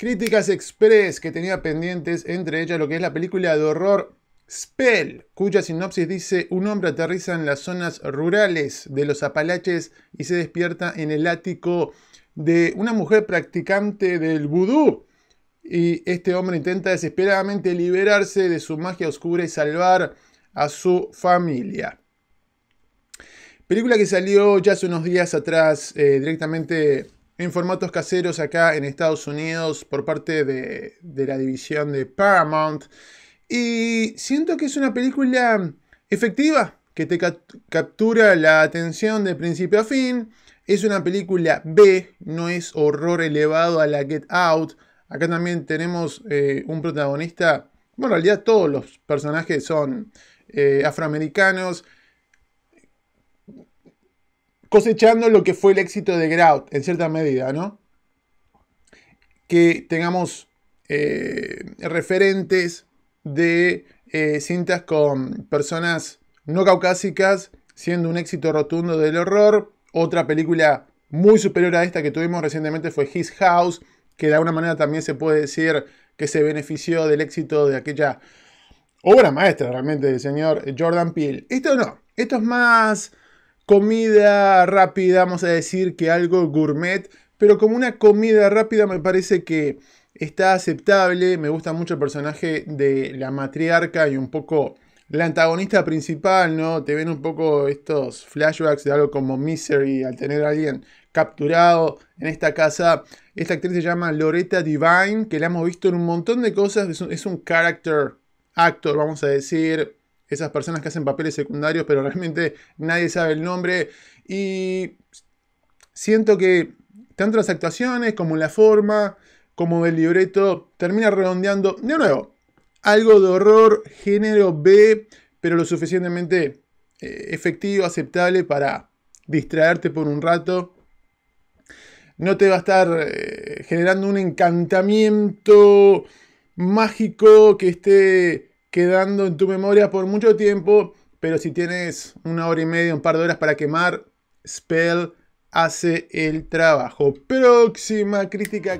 Críticas Express que tenía pendientes, entre ellas lo que es la película de horror Spell, cuya sinopsis dice un hombre aterriza en las zonas rurales de los Apalaches y se despierta en el ático de una mujer practicante del vudú. Y este hombre intenta desesperadamente liberarse de su magia oscura y salvar a su familia. Película que salió ya hace unos días atrás eh, directamente en formatos caseros acá en Estados Unidos por parte de, la división de Paramount. Y siento que es una película efectiva, que te captura la atención de principio a fin. Es una película B, no es horror elevado a la Get Out. Acá también tenemos eh, un protagonista, bueno, en realidad todos los personajes son eh, afroamericanos cosechando lo que fue el éxito de Grout, en cierta medida, ¿no? Que tengamos eh, referentes de eh, cintas con personas no caucásicas, siendo un éxito rotundo del horror. Otra película muy superior a esta que tuvimos recientemente fue His House, que de alguna manera también se puede decir que se benefició del éxito de aquella obra maestra realmente del señor Jordan Peele. Esto no, esto es más comida rápida, vamos a decir que algo gourmet, pero como una comida rápida me parece que está aceptable, me gusta mucho el personaje de la matriarca y un poco la antagonista principal, ¿no? Te ven un poco estos flashbacks de algo como Misery al tener a alguien capturado en esta casa. Esta actriz se llama Loretta Divine, que la hemos visto en un montón de cosas, es un, es character actor, vamos a decir, esas personas que hacen papeles secundarios, pero realmente nadie sabe el nombre. Y siento que tanto las actuaciones como la forma, como el libreto, termina redondeando de nuevo algo de horror, género B, pero lo suficientemente eh, efectivo, aceptable para distraerte por un rato. No te va a estar eh, generando un encantamiento mágico que esté quedando en tu memoria por mucho tiempo, pero si tienes una hora y media, un par de horas para quemar, Spell hace el trabajo. Próxima crítica.